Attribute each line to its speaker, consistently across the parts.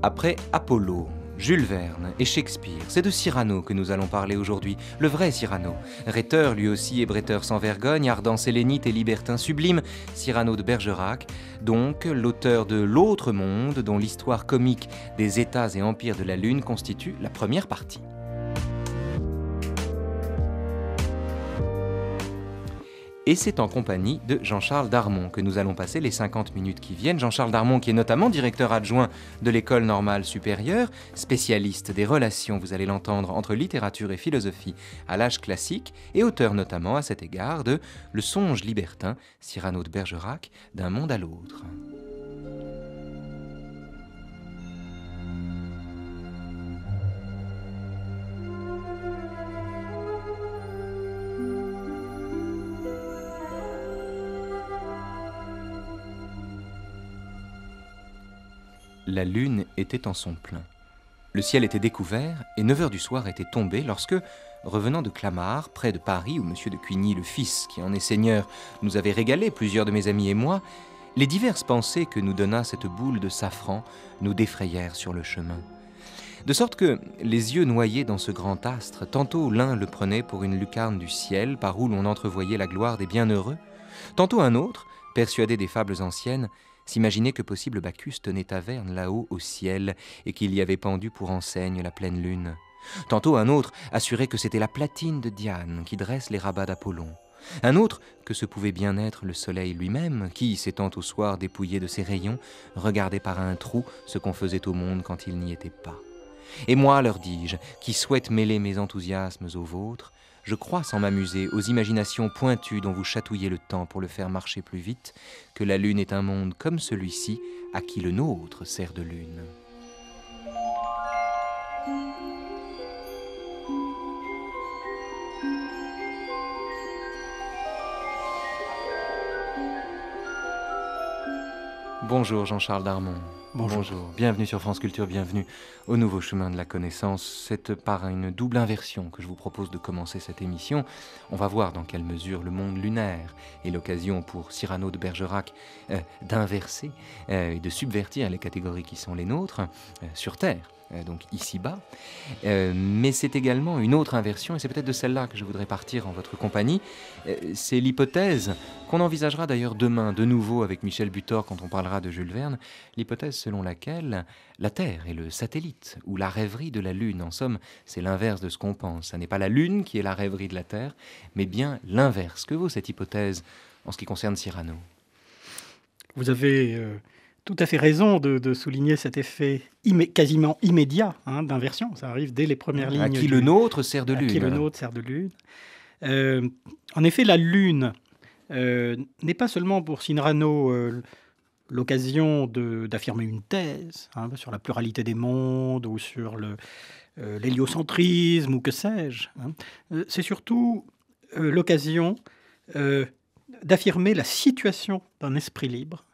Speaker 1: Après Apollo, Jules Verne et Shakespeare, c'est de Cyrano que nous allons parler aujourd'hui, le vrai Cyrano. Rhéteur lui aussi, bretteur sans vergogne, ardent sélénite et libertin sublime, Cyrano de Bergerac, donc l'auteur de L'autre monde, dont l'histoire comique des États et empires de la Lune constitue la première partie. Et c'est en compagnie de Jean-Charles Darmon que nous allons passer les 50 minutes qui viennent. Jean-Charles Darmon qui est notamment directeur adjoint de l'école normale supérieure, spécialiste des relations, vous allez l'entendre, entre littérature et philosophie à l'âge classique, et auteur notamment à cet égard de Le songe libertin, Cyrano de Bergerac, d'un monde à l'autre. la lune était en son plein. Le ciel était découvert et 9 heures du soir étaient tombées lorsque, revenant de Clamart, près de Paris, où M. de Cuigny, le fils, qui en est seigneur, nous avait régalé plusieurs de mes amis et moi, les diverses pensées que nous donna cette boule de safran nous défrayèrent sur le chemin. De sorte que, les yeux noyés dans ce grand astre, tantôt l'un le prenait pour une lucarne du ciel par où l'on entrevoyait la gloire des bienheureux, tantôt un autre Persuadé des fables anciennes, s'imaginaient que possible Bacchus tenait taverne là-haut au ciel et qu'il y avait pendu pour enseigne la pleine lune. Tantôt un autre assurait que c'était la platine de Diane qui dresse les rabats d'Apollon. Un autre que ce pouvait bien être le soleil lui-même, qui, s'étant au soir dépouillé de ses rayons, regardait par un trou ce qu'on faisait au monde quand il n'y était pas. Et moi, leur dis-je, qui souhaite mêler mes enthousiasmes aux vôtres, je crois sans m'amuser aux imaginations pointues dont vous chatouillez le temps pour le faire marcher plus vite, que la Lune est un monde comme celui-ci à qui le nôtre sert de Lune. Bonjour Jean-Charles Darmon. Bonjour. bienvenue sur France Culture, bienvenue au nouveau chemin de la connaissance. C'est par une double inversion que je vous propose de commencer cette émission. On va voir dans quelle mesure le monde lunaire est l'occasion pour Cyrano de Bergerac euh, d'inverser euh, et de subvertir les catégories qui sont les nôtres euh, sur Terre. Euh, donc ici-bas. Euh, mais c'est également une autre inversion, et c'est peut-être de celle-là que je voudrais partir en votre compagnie. Euh, c'est l'hypothèse qu'on envisagera d'ailleurs demain de nouveau avec Michel Butor quand on parlera de Jules Verne, l'hypothèse selon laquelle la Terre est le satellite ou la rêverie de la Lune. En somme, c'est l'inverse de ce qu'on pense. Ce n'est pas la Lune qui est la rêverie de la Terre, mais bien l'inverse. Que vaut cette hypothèse en ce qui concerne Cyrano
Speaker 2: Vous avez tout à fait raison de, souligner cet effet quasiment immédiat hein, d'inversion. Ça arrive dès les premières lignes. À qui le nôtre sert de lune. À qui le nôtre sert de lune. en effet, la lune euh, n'est pas seulement pour Sinrano euh, l'occasion d'affirmer une thèse hein, sur la pluralité des mondes ou sur euh, l'héliocentrisme ou que sais-je. Hein. C'est surtout l'occasion d'affirmer la situation d'un esprit libre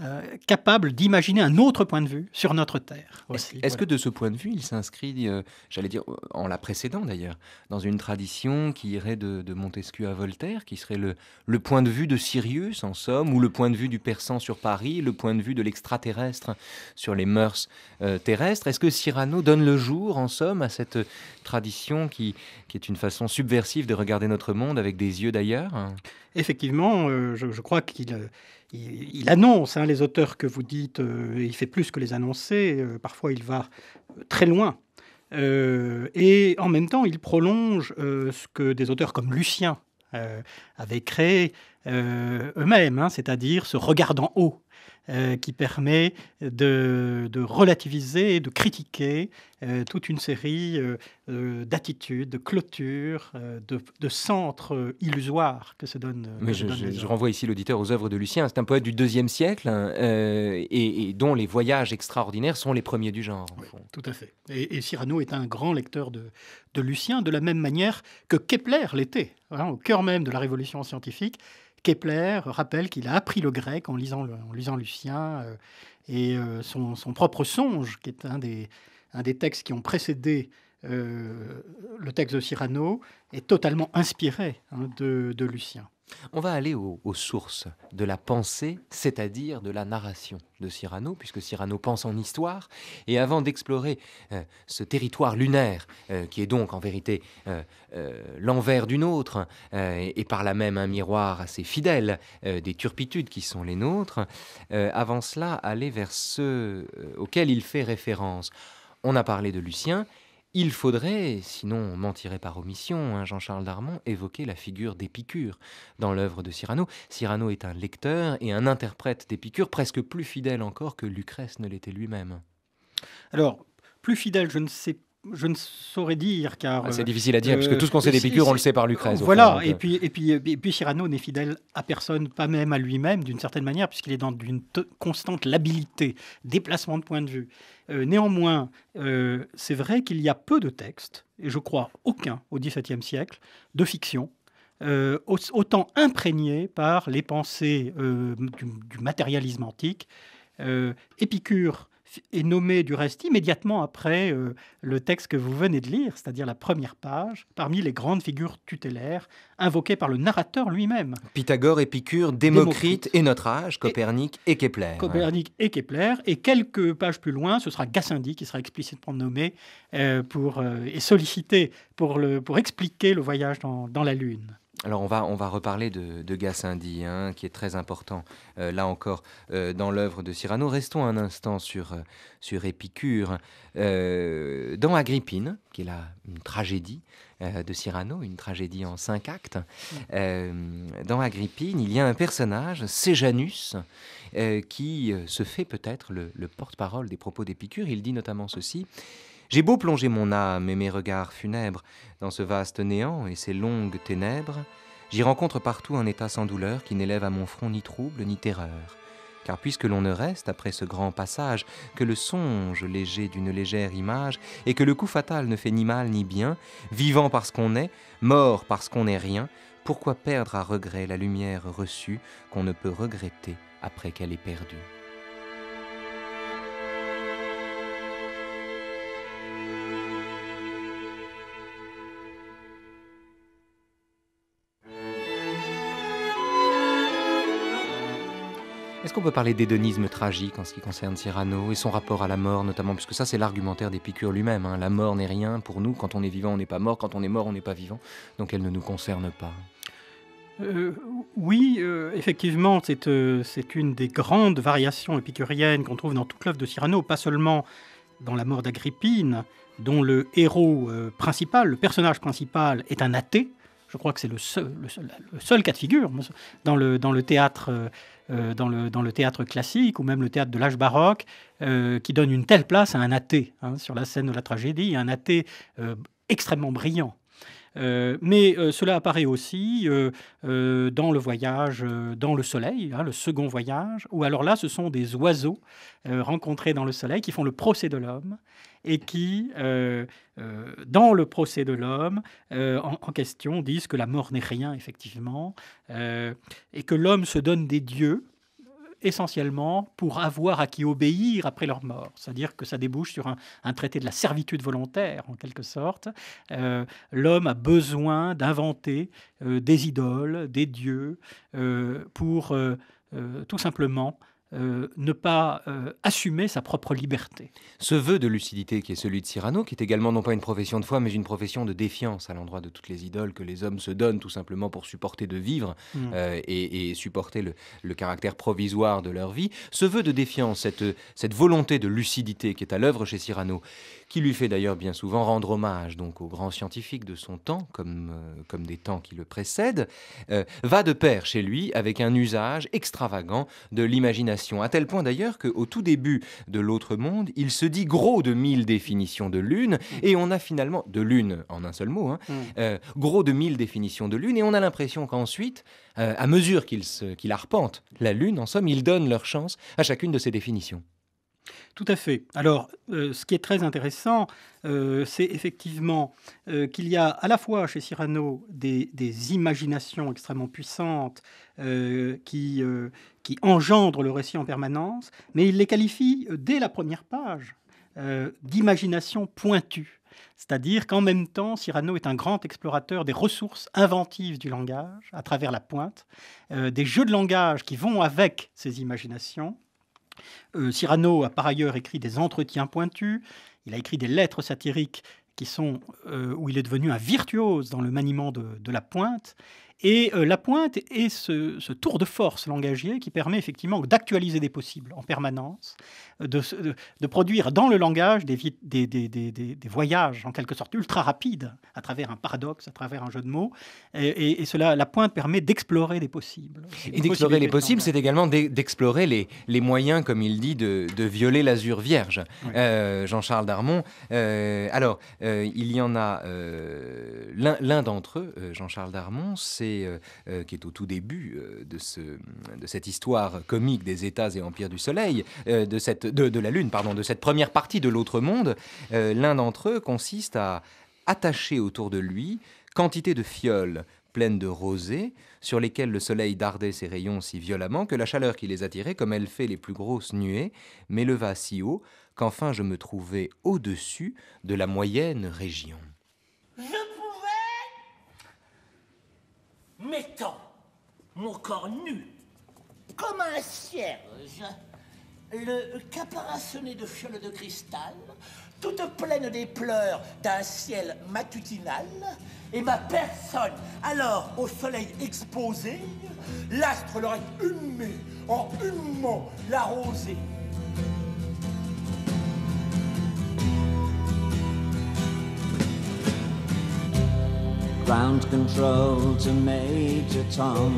Speaker 2: euh, capable d'imaginer un autre point de vue sur notre Terre. Est-ce que de ce point de vue, il s'inscrit, euh,
Speaker 1: j'allais dire, en la précédant d'ailleurs, dans une tradition qui irait de, Montesquieu à Voltaire, qui serait le, point de vue de Sirius en somme, ou le point de vue du persan sur Paris, le point de vue de l'extraterrestre sur les mœurs euh, terrestres Est-ce que Cyrano donne le jour en somme à cette tradition qui est une façon subversive de regarder notre monde avec des yeux d'ailleurs
Speaker 2: effectivement, euh, je, crois qu'il euh, annonce hein, les auteurs que vous dites, euh, il fait plus que les annoncer, parfois il va très loin. et en même temps, il prolonge ce que des auteurs comme Lucien avaient créé eux-mêmes, hein, c'est-à-dire ce regard en haut euh, qui permet de, de, relativiser, de critiquer euh, toute une série euh, d'attitudes, de clôtures, de, centres illusoires que se donnent. je, je, renvoie
Speaker 1: ici l'auditeur aux œuvres de Lucien. C'est un poète du deuxième siècle et, dont les voyages extraordinaires sont les premiers du genre.
Speaker 2: tout à fait. Et, Cyrano est un grand lecteur de, Lucien, de la même manière que Kepler l'était, hein, au cœur même de la révolution scientifique. Kepler rappelle qu'il a appris le grec en lisant, Lucien euh, et euh, son, propre songe, qui est un des, textes qui ont précédé euh, le texte de Cyrano est totalement inspiré hein, de, Lucien.
Speaker 1: On va aller aux, sources de la pensée, c'est-à-dire de la narration de Cyrano, puisque Cyrano pense en histoire, et avant d'explorer euh, ce territoire lunaire, euh, qui est donc en vérité euh, l'envers d'une autre, et, et, par là même un miroir assez fidèle des turpitudes qui sont les nôtres, avant cela, aller vers ceux auxquels il fait référence. On a parlé de Lucien, il faudrait, sinon on mentirait par omission, hein, Jean-Charles Darmont évoquer la figure d'Épicure dans l'œuvre de Cyrano. Cyrano est un lecteur et un interprète d'Épicure, presque plus fidèle encore que Lucrèce ne l'était lui-même.
Speaker 2: Alors, plus fidèle, je ne sais je ne saurais dire car ah, c'est euh, difficile à dire puisque euh, tout ce qu'on sait d'Épicure, on le sait par Lucrèce. Voilà, euh. et puis et puis puis Cyrano n'est fidèle à personne, pas même à lui-même d'une certaine manière puisqu'il est dans une constante labilité, déplacement de point de vue. néanmoins, c'est vrai qu'il y a peu de textes et je crois aucun au XVIIe siècle de fiction autant imprégné par les pensées du, matérialisme antique. Épicure est nommé du reste immédiatement après euh, le texte que vous venez de lire, c'est-à-dire la première page, parmi les grandes figures tutélaires invoquées par le narrateur lui-même.
Speaker 1: Pythagore, Épicure, Démocrite, et notre âge, Copernic et, Kepler. Copernic
Speaker 2: et Kepler. Et quelques pages plus loin, ce sera Gassendi qui sera explicitement nommé euh, euh, et sollicité pour, expliquer le voyage dans la Lune
Speaker 1: alors on va, on va reparler de, de Gassendi, hein, qui est très important, euh, là encore, euh, dans l'œuvre de Cyrano. Restons un instant sur, euh, sur Épicure. dans Agrippine, qui est la une tragédie de Cyrano, une tragédie en cinq actes, dans Agrippine, il y a un personnage, Séjanus, qui se fait peut-être le, le porte-parole des propos d'Épicure. Il dit notamment ceci. J'ai beau plonger mon âme et mes regards funèbres dans ce vaste néant et ces longues ténèbres, j'y rencontre partout un état sans douleur qui n'élève à mon front ni trouble ni terreur. Car puisque l'on ne reste, après ce grand passage, que le songe léger d'une légère image, et que le coup fatal ne fait ni mal ni bien, vivant parce qu'on est, mort parce qu'on n'est rien, pourquoi perdre à regret la lumière reçue qu'on ne peut regretter après qu'elle est perdue Est-ce qu'on peut parler d'hédonisme tragique en ce qui concerne Cyrano et son rapport à la mort notamment Puisque ça, c'est l'argumentaire d'Épicure lui-même. Hein. La mort n'est rien pour nous. Quand on est vivant, on n'est pas mort. Quand on est mort, on n'est pas vivant. Donc elle ne nous concerne pas.
Speaker 2: Euh, oui, euh, effectivement, euh, c'est une des grandes variations épicuriennes qu'on trouve dans toute l'œuvre de Cyrano, pas seulement dans la mort d'Agrippine, dont le héros principal, le personnage principal, est un athée, je crois que c'est le seul, cas de figure euh, euh, dans le, théâtre. classique ou même le théâtre de l'âge baroque, euh, qui donne une telle place à un athée hein, sur la scène de la tragédie, un athée extrêmement brillant. mais cela apparaît aussi dans le voyage, dans le soleil, hein, le second voyage, où alors là, ce sont des oiseaux rencontrés dans le soleil qui font le procès de l'homme et qui, euh, euh, dans le procès de l'homme euh, en, question, disent que la mort n'est rien, effectivement, et que l'homme se donne des dieux essentiellement pour avoir à qui obéir après leur mort. C'est-à-dire que ça débouche sur un, traité de la servitude volontaire, en quelque sorte. L'homme a besoin d'inventer des idoles, des dieux, pour tout simplement euh, ne pas euh, assumer sa propre liberté.
Speaker 1: Ce vœu de lucidité qui est celui de Cyrano, qui est également non pas une profession de foi, mais une profession de défiance à l'endroit de toutes les idoles que les hommes se donnent tout simplement pour supporter de vivre mm. euh, et, supporter le, caractère provisoire de leur vie. Ce vœu de défiance, cette, volonté de lucidité qui est à l'œuvre chez Cyrano, qui lui fait d'ailleurs bien souvent rendre hommage donc aux grands scientifiques de son temps, comme des temps qui le précèdent, va de pair chez lui avec un usage extravagant de l'imagination à tel point d'ailleurs qu'au tout début de l'autre monde, il se dit gros de mille définitions de l'une, mm. et on a finalement, de l'une en un seul mot, hein, mm. euh, gros de mille définitions de l'une, et on a l'impression qu'ensuite, euh, à mesure qu'il arpente la lune, en somme, il donne leur chance à chacune de ces définitions.
Speaker 2: Tout à fait. Alors, euh, ce qui est très intéressant, euh, c'est effectivement euh, qu'il y a à la fois chez Cyrano des, imaginations extrêmement puissantes qui, engendrent le récit en permanence, mais il les qualifie dès la première page d'imagination pointue. C'est-à-dire qu'en même temps, Cyrano est un grand explorateur des ressources inventives du langage à travers la pointe, des jeux de langage qui vont avec ces imaginations, euh, Cyrano a par ailleurs écrit des entretiens pointus, il a écrit des lettres satiriques qui sont, euh, où il est devenu un virtuose dans le maniement de la pointe, et euh, la pointe est ce, tour de force langagier qui permet effectivement d'actualiser des possibles en permanence, euh, de, de, produire dans le langage des, des, voyages en quelque sorte ultra rapides à travers un paradoxe, à travers un jeu de mots. Et, cela, la pointe permet d'explorer des possibles. Et d'explorer les possibles,
Speaker 1: c'est également d'explorer les, moyens, comme il dit, de, violer l'azur vierge. Euh, Jean-Charles Darmon. alors, il y en a l'un d'entre eux, Jean-Charles Darmon, c'est euh, euh, qui est au tout début euh, de, ce, de cette histoire comique des États et empires du Soleil, de, cette, de, de, la Lune, pardon, de cette première partie de l'autre monde, l'un d'entre eux consiste à attacher autour de lui quantité de fioles pleines de rosée, sur lesquelles le soleil dardait ses rayons si violemment que la chaleur qui les attirait, comme elle fait les plus grosses nuées, m'éleva si haut qu'enfin je me trouvais au-dessus de la moyenne région
Speaker 3: mettant mon corps nu comme un cierge, le caparaçonné de fioles de cristal, toute pleine des pleurs d'un ciel matutinal, et ma personne, alors au soleil exposé, l'astre l'aurait humé en humant la rosée.
Speaker 2: ground control to Major Tom.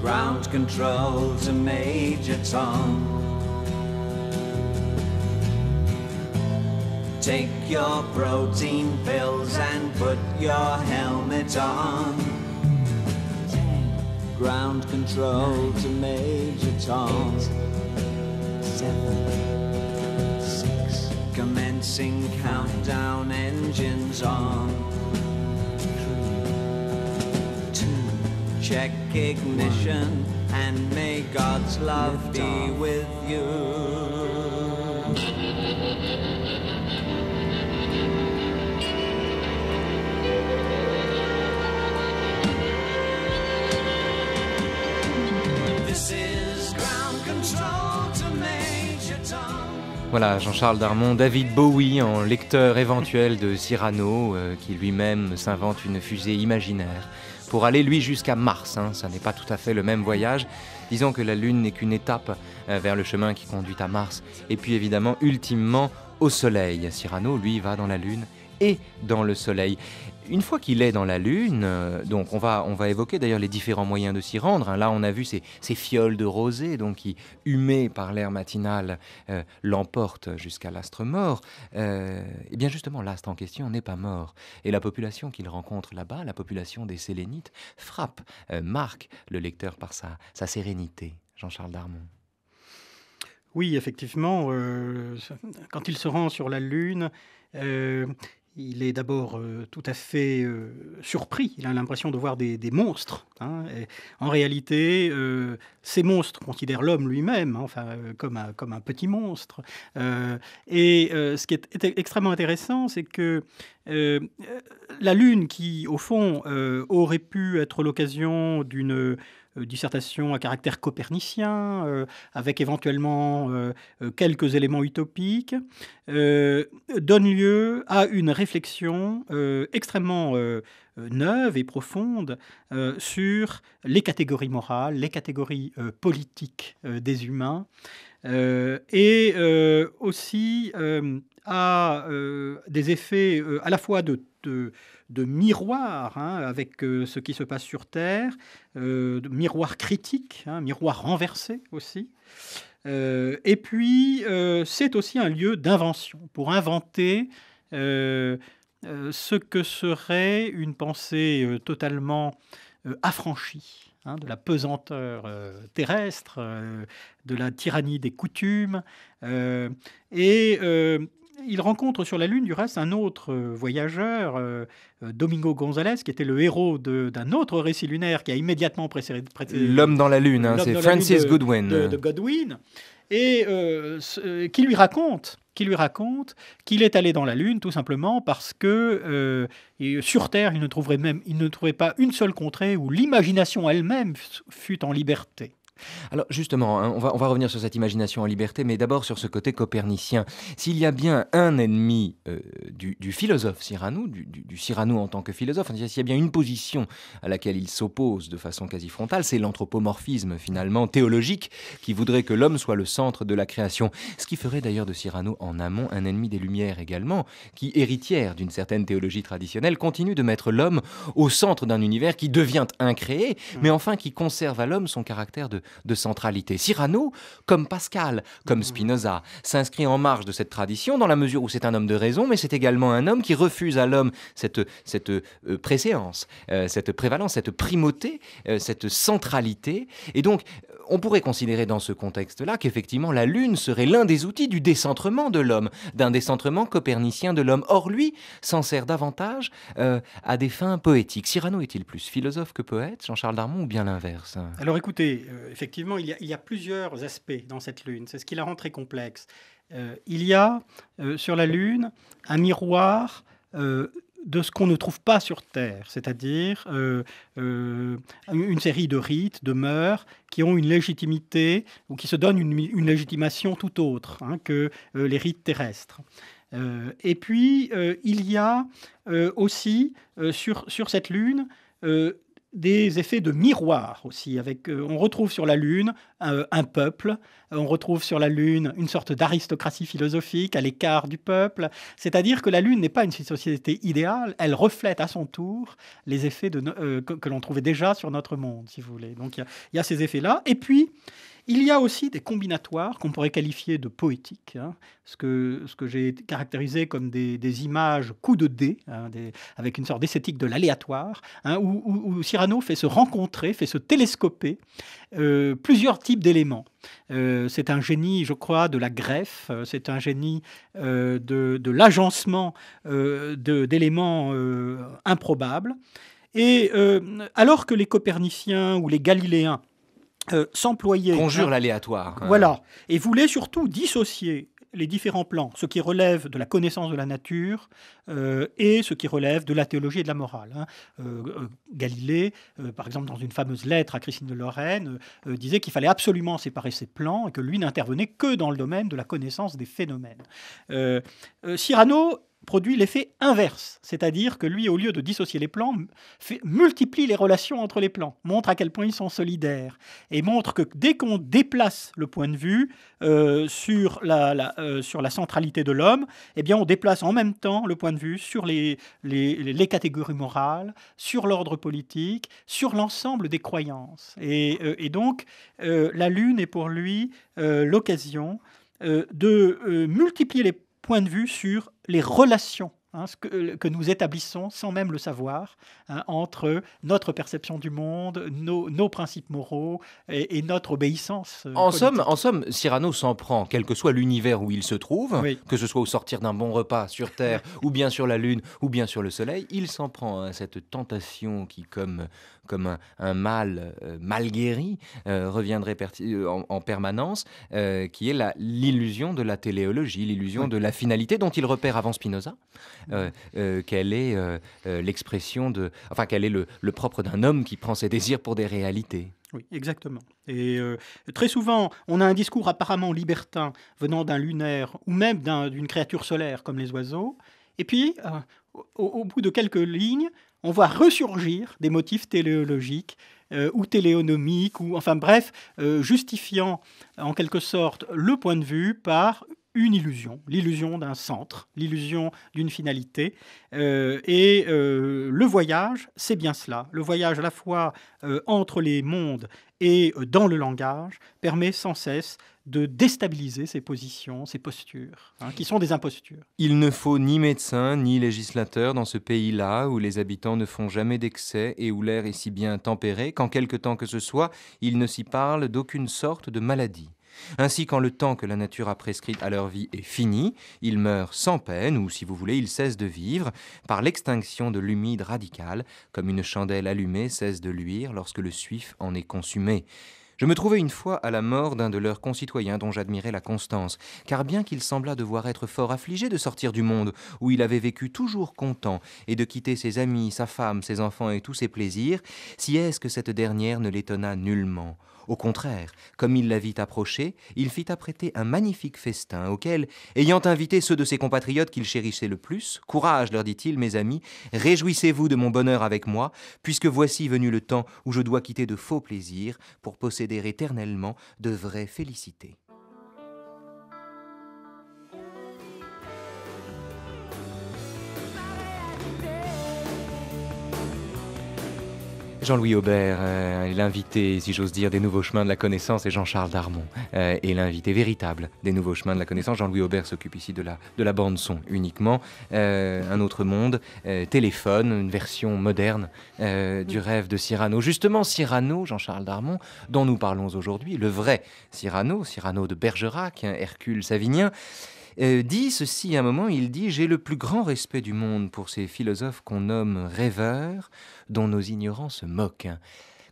Speaker 2: Ground control to Major Tom.
Speaker 3: Take your protein pills and put your helmet on. ground control to Major Tom. seven,
Speaker 2: racing countdown engines on. Two, check ignition and may God's love be with you.
Speaker 3: This is ground control to Major Tom.
Speaker 1: Voilà, Jean-Charles Darmon, David Bowie en lecteur éventuel de Cyrano, euh, qui lui-même s'invente une fusée imaginaire pour aller lui jusqu'à Mars. Hein, ça n'est pas tout à fait le même voyage. Disons que la Lune n'est qu'une étape euh, vers le chemin qui conduit à Mars. Et puis évidemment, ultimement, au Soleil. Cyrano, lui, va dans la Lune et dans le Soleil. Une fois qu'il est dans la Lune, euh, donc on va, on va évoquer d'ailleurs les différents moyens de s'y rendre. Hein. Là, on a vu ces, fioles de rosée donc, qui, humées par l'air matinal, euh, l'emportent jusqu'à l'astre mort. et euh, eh bien justement, l'astre en question n'est pas mort. Et la population qu'il rencontre là-bas, la population des Sélénites, frappe, marque le lecteur par sa, sérénité. Jean-Charles Darmon.
Speaker 2: Oui, effectivement, quand il se rend sur la Lune, il est d'abord euh, tout à fait euh, surpris, il a l'impression de voir des, monstres. Hein, en réalité, euh, ces monstres considèrent l'homme lui-même hein, enfin, comme, un, petit monstre. et ce qui est extrêmement intéressant, c'est que la Lune, qui au fond aurait pu être l'occasion d'une euh, dissertation à caractère copernicien, euh, avec éventuellement euh, quelques éléments utopiques, donne lieu à une réflexion extrêmement neuve et profonde sur les catégories morales, les catégories politiques des humains, et aussi à des effets à la fois de de miroir hein, avec euh, ce qui se passe sur Terre, euh, de miroir critique, hein, miroir renversé aussi. Euh, et puis, c'est aussi un lieu d'invention, pour inventer ce que serait une pensée totalement affranchie hein, de la pesanteur terrestre, de la tyrannie des coutumes. et il rencontre sur la Lune, du reste, un autre euh, voyageur, euh, euh, Domingo González, qui était le héros d'un autre récit lunaire qui a immédiatement précédé. L'homme dans la Lune, hein, c'est Francis Goodwin. De, Godwin. Et qui lui raconte qui lui raconte qu'il est allé dans la Lune tout simplement parce que sur Terre, il ne, trouverait même, il ne pas une seule contrée où l'imagination elle-même fut en liberté.
Speaker 1: Alors justement, hein, on, va, on va revenir sur cette imagination en liberté, mais d'abord sur ce côté copernicien. S'il y a bien un ennemi euh, du, philosophe Cyrano, du, du, du, Cyrano en tant que philosophe, s'il y a bien une position à laquelle il s'oppose de façon quasi frontale, c'est l'anthropomorphisme finalement théologique qui voudrait que l'homme soit le centre de la création. Ce qui ferait d'ailleurs de Cyrano en amont un ennemi des Lumières également, qui, héritière d'une certaine théologie traditionnelle, continue de mettre l'homme au centre d'un univers qui devient incréé, mmh. mais enfin qui conserve à l'homme son caractère de, de centralité. Cyrano, comme Pascal, comme mmh. Spinoza, s'inscrit en marge de cette tradition dans la mesure où c'est un homme de raison, mais c'est également un homme qui refuse à l'homme cette, cette euh, préséance, euh, cette prévalence, cette primauté, euh, cette centralité. Et donc, on pourrait considérer dans ce contexte-là qu'effectivement la Lune serait l'un des outils du décentrement de l'homme, d'un décentrement copernicien de l'homme. Or lui s'en sert davantage euh, à des fins poétiques. Cyrano est-il plus philosophe que poète, Jean-Charles Darmon, ou bien l'inverse
Speaker 2: Alors écoutez, euh, effectivement, il y, a, plusieurs aspects dans cette Lune. C'est ce qui la rend très complexe. Euh, il y a sur la Lune un miroir de ce qu'on ne trouve pas sur Terre, c'est-à-dire euh, euh, une série de rites, de mœurs qui ont une légitimité ou qui se donnent une, légitimation tout autre hein, que euh, les rites terrestres. et puis, il y a aussi sur, sur cette Lune des effets de miroir aussi. Avec, euh, on retrouve sur la Lune euh, un peuple, euh, on retrouve sur la Lune une sorte d'aristocratie philosophique à l'écart du peuple. C'est-à-dire que la Lune n'est pas une société idéale, elle reflète à son tour les effets de, que, l'on trouvait déjà sur notre monde, si vous voulez. Donc il y, a ces effets-là. Et puis, il y a aussi des combinatoires qu'on pourrait qualifier de poétiques, hein. ce que, ce que j'ai caractérisé comme des, images coups de dé, hein, avec une sorte d'esthétique de l'aléatoire, hein, où, Cyrano fait se rencontrer, fait se télescoper euh, plusieurs types d'éléments. Euh, c'est un génie, je crois, de la greffe, euh, c'est un génie de, de l'agencement d'éléments improbables. Et alors que les coperniciens ou les galiléens euh, s'employer. Conjure l'aléatoire. Hein. Voilà. Et voulait surtout dissocier les différents plans, ce qui relève de la connaissance de la nature euh, et ce qui relève de la théologie et de la morale. Hein. Euh, Galilée, par exemple, dans une fameuse lettre à Christine de Lorraine, disait qu'il fallait absolument séparer ces plans et que lui n'intervenait que dans le domaine de la connaissance des phénomènes. Cyrano produit l'effet inverse, c'est-à-dire que lui, au lieu de dissocier les plans, multiplie les relations entre les plans, montre à quel point ils sont solidaires, et montre que dès qu'on déplace le point de vue euh, sur, la, euh, sur la centralité de l'homme, eh bien on déplace en même temps le point de vue sur les, les, catégories morales, sur l'ordre politique, sur l'ensemble des croyances. Et, euh, et donc, la Lune est pour lui l'occasion de multiplier les point de vue sur les relations hein, que, nous établissons sans même le savoir hein, entre notre perception du monde, nos, principes moraux et, notre obéissance. Euh, en, somme,
Speaker 1: en somme, Cyrano s'en prend, quel que soit l'univers où il se trouve, que ce soit au sortir d'un bon repas sur Terre ou bien sur la Lune ou bien sur le Soleil, il s'en prend à cette tentation qui, comme comme un, mal euh, mal guéri, euh, reviendrait euh, en, permanence, qui est l'illusion de la téléologie, l'illusion de la finalité dont il repère avant Spinoza, qu'elle est l'expression de, enfin qu'elle est le, propre d'un homme qui prend ses désirs pour des réalités.
Speaker 2: Oui, exactement. Et très souvent, on a un discours apparemment libertin venant d'un lunaire ou même d'une créature solaire comme les oiseaux. Et puis, au, bout de quelques lignes, on voit ressurgir des motifs téléologiques euh, ou téléonomiques, ou enfin bref, euh, justifiant en quelque sorte le point de vue par une illusion, l'illusion d'un centre, l'illusion d'une finalité. Euh, et le voyage, c'est bien cela. Le voyage à la fois entre les mondes et euh, dans le langage permet sans cesse de déstabiliser ces positions, ces postures, hein, qui sont des impostures.
Speaker 1: Il ne faut ni médecin ni législateur dans ce pays-là où les habitants ne font jamais d'excès et où l'air est si bien tempéré qu'en quelque temps que ce soit, il ne s'y parle d'aucune sorte de maladie. Ainsi, quand le temps que la nature a prescrit à leur vie est fini, ils meurent sans peine, ou si vous voulez, ils cessent de vivre, par l'extinction de l'humide radical, comme une chandelle allumée cesse de luire lorsque le suif en est consumé. Je me trouvais une fois à la mort d'un de leurs concitoyens dont j'admirais la constance, car bien qu'il semblât devoir être fort affligé de sortir du monde où il avait vécu toujours content et de quitter ses amis, sa femme, ses enfants et tous ses plaisirs, si est-ce que cette dernière ne l'étonna nullement. Au contraire, comme il la vit approcher, il fit apprêter un magnifique festin auquel, ayant invité ceux de ses compatriotes qu'il chérissait le plus, Courage, leur dit-il, mes amis, réjouissez-vous de mon bonheur avec moi, puisque voici venu le temps où je dois quitter de faux plaisirs pour posséder éternellement de vraies félicités. Jean-Louis Aubert euh, l'invité, si j'ose dire, des nouveaux chemins de la connaissance et Jean-Charles Darmon et euh, est l'invité véritable des nouveaux chemins de la connaissance. Jean-Louis Aubert s'occupe ici de la, de la bande-son uniquement. Euh, un autre monde, téléphone, une version moderne du rêve de Cyrano. Justement, Cyrano, Jean-Charles Darmon, dont nous parlons aujourd'hui, le vrai Cyrano, Cyrano de Bergerac, Hercule Savinien. Euh, dit ceci à un moment, il dit ⁇ J'ai le plus grand respect du monde pour ces philosophes qu'on nomme rêveurs, dont nos ignorants se moquent.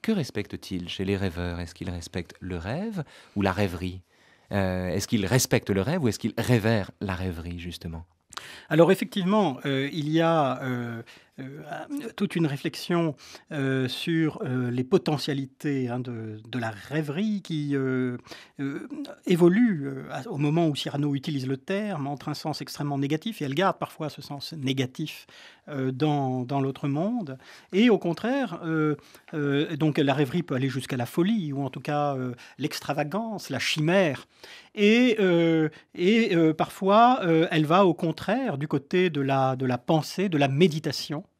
Speaker 1: Que respectent-ils chez les rêveurs Est-ce qu'ils respectent le rêve ou la rêverie euh, Est-ce qu'ils respectent le rêve ou est-ce qu'ils révèrent la rêverie, justement ?⁇
Speaker 2: alors effectivement, euh, il y a euh, ah, toute une réflexion euh, sur euh, les potentialités hein, de, la rêverie qui évolue au moment où Cyrano utilise le terme entre un sens extrêmement négatif, et elle garde parfois ce sens négatif dans, l'autre monde, et au contraire, donc la rêverie peut aller jusqu'à la folie, ou en tout cas l'extravagance, la chimère. Et, et parfois, elle va au contraire du côté de la, de la pensée, de la méditation,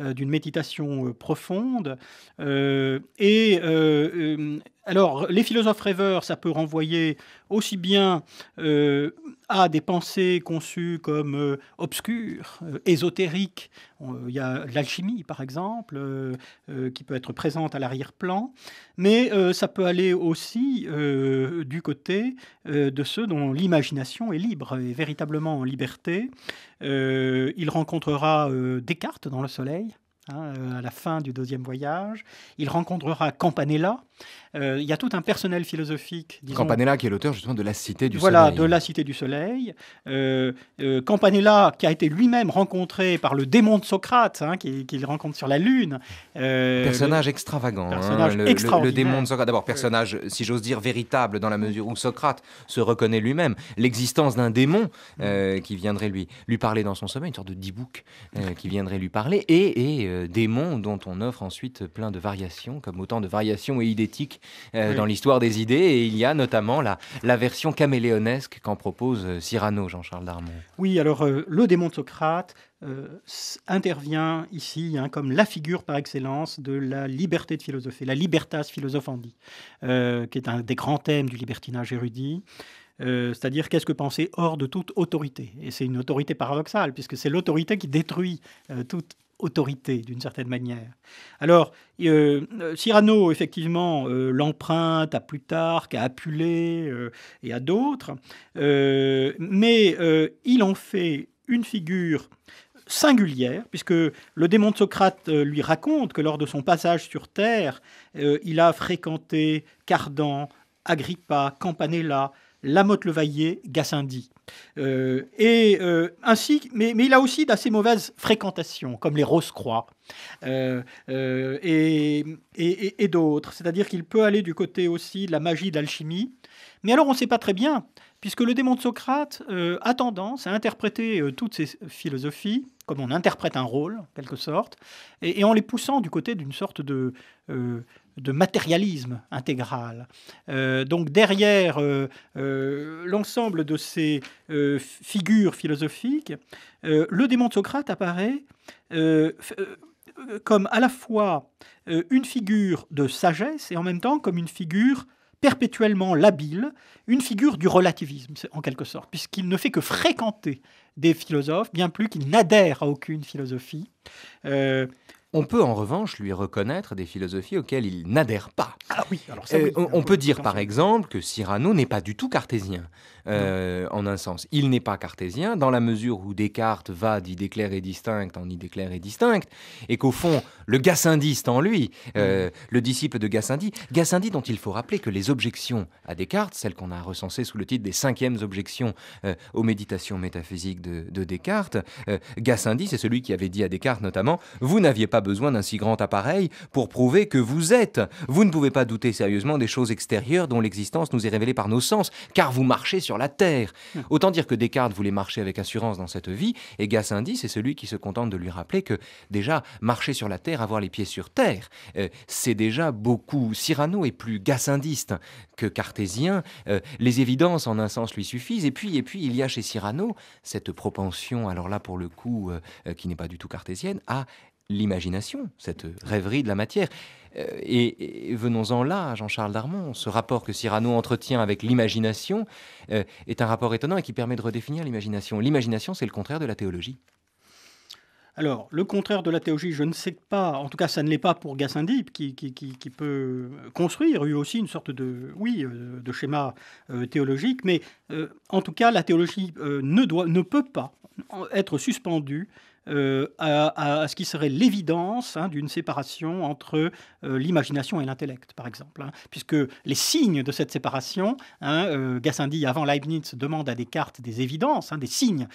Speaker 2: Euh, d'une méditation euh, profonde. Euh, et alors, les philosophes rêveurs, ça peut renvoyer aussi bien à des pensées conçues comme obscures, ésotériques. Il y a l'alchimie, par exemple, qui peut être présente à l'arrière-plan. Mais ça peut aller aussi du côté de ceux dont l'imagination est libre et véritablement en liberté. il rencontrera Descartes dans le Soleil, Hein, euh, à la fin du deuxième voyage. Il rencontrera Campanella. Euh, il y a tout un personnel philosophique. Campanella
Speaker 1: qui est l'auteur justement de La Cité du Soleil. Voilà, de La
Speaker 2: Cité du Soleil. Euh, Campanella qui a été lui-même rencontré par le démon de Socrate, hein, qu'il rencontre sur la Lune. personnage extravagant. Personnage le, hein, démon de
Speaker 1: Socrate. D'abord, personnage, si j'ose dire, véritable dans la mesure où Socrate se reconnaît lui-même. L'existence d'un démon qui viendrait lui, lui parler dans son sommeil, une sorte de dibouk qui viendrait lui parler. Et. et euh, démons dont on offre ensuite plein de variations, comme autant de variations et idétiques euh, dans l'histoire des idées. Et il y a notamment la, version caméléonesque qu'en propose euh, Cyrano, Jean-Charles Darmon.
Speaker 2: Oui, alors le démon de Socrate, intervient ici hein, comme la figure par excellence de la liberté de philosopher, la libertas philosophandi, qui est un des grands thèmes du libertinage érudit. c'est-à-dire qu'est-ce que penser hors de toute autorité. Et c'est une autorité paradoxale, puisque c'est l'autorité qui détruit toute autorité d'une certaine manière. Alors, euh, euh, Cyrano, effectivement, euh, l'emprunte à Plutarque, à Apulée et à d'autres, mais il en fait une figure singulière, puisque le démon de Socrate lui raconte que lors de son passage sur Terre, il a fréquenté Cardan, Agrippa, Campanella, Motte levaillé Gassendi. Euh, et euh, ainsi, mais, mais, il a aussi d'assez mauvaises fréquentations, comme les Rose-Croix euh, euh, et, et, et, d'autres. C'est-à-dire qu'il peut aller du côté aussi de la magie, de l'alchimie. Mais alors, on ne sait pas très bien, puisque le démon de Socrate a tendance à interpréter toutes ces philosophies comme on interprète un rôle, en quelque sorte, et, en les poussant du côté d'une sorte de, de matérialisme intégral. Euh, donc derrière euh, euh, l'ensemble de ces figures philosophiques, le démon de Socrate apparaît comme à la fois une figure de sagesse et en même temps comme une figure perpétuellement labile, une figure du relativisme, en quelque sorte, puisqu'il ne fait que fréquenter des philosophes, bien plus qu'il n'adhère à aucune philosophie. On peut en
Speaker 1: revanche lui reconnaître des philosophies auxquelles il n'adhère pas. Ah euh, oui, on, peut dire par exemple que Cyrano n'est pas du tout cartésien, euh, en un sens. Il n'est pas cartésien dans la mesure où Descartes va d'idée claire et distincte en idée claire et distincte, et qu'au fond, le gassindiste en lui, euh, mm. le disciple de Gassendi, Gassendi dont il faut rappeler que les objections à Descartes, celles qu'on a recensées sous le titre des cinquièmes objections aux méditations métaphysiques de, de Descartes, Gassendi, c'est celui qui avait dit à Descartes notamment, vous n'aviez pas besoin d'un si grand appareil pour prouver que vous êtes. Vous ne pouvez pas douter sérieusement des choses extérieures dont l'existence nous est révélée par nos sens, car vous marchez sur la Terre. Hmm. Autant dire que Descartes voulait marcher avec assurance dans cette vie, et Gassendi, c'est celui qui se contente de lui rappeler que déjà, marcher sur la Terre, avoir les pieds sur Terre, euh, c'est déjà beaucoup. Cyrano est plus gassindiste que cartésien, euh, les évidences en un sens lui suffisent, et puis, et puis il y a chez Cyrano cette propension, alors là pour le coup, euh, qui n'est pas du tout cartésienne, à l'imagination, cette rêverie de la matière. Euh, et, venons-en là, Jean-Charles Darmon, ce rapport que Cyrano entretient avec l'imagination euh, est un rapport étonnant et qui permet de redéfinir l'imagination. L'imagination,
Speaker 2: c'est le contraire de la théologie. Alors, le contraire de la théologie, je ne sais pas, en tout cas ça ne l'est pas pour Gassendi, qui, qui, peut construire lui aussi une sorte de, oui, euh, de schéma théologique, mais en tout cas la théologie ne, doit, ne peut pas être suspendue euh, à, ce qui serait l'évidence hein, d'une séparation entre euh, l'imagination et l'intellect, par exemple. Hein. puisque les signes de cette séparation, hein, euh, Gassendi avant Leibniz demande à Descartes des évidences, des signes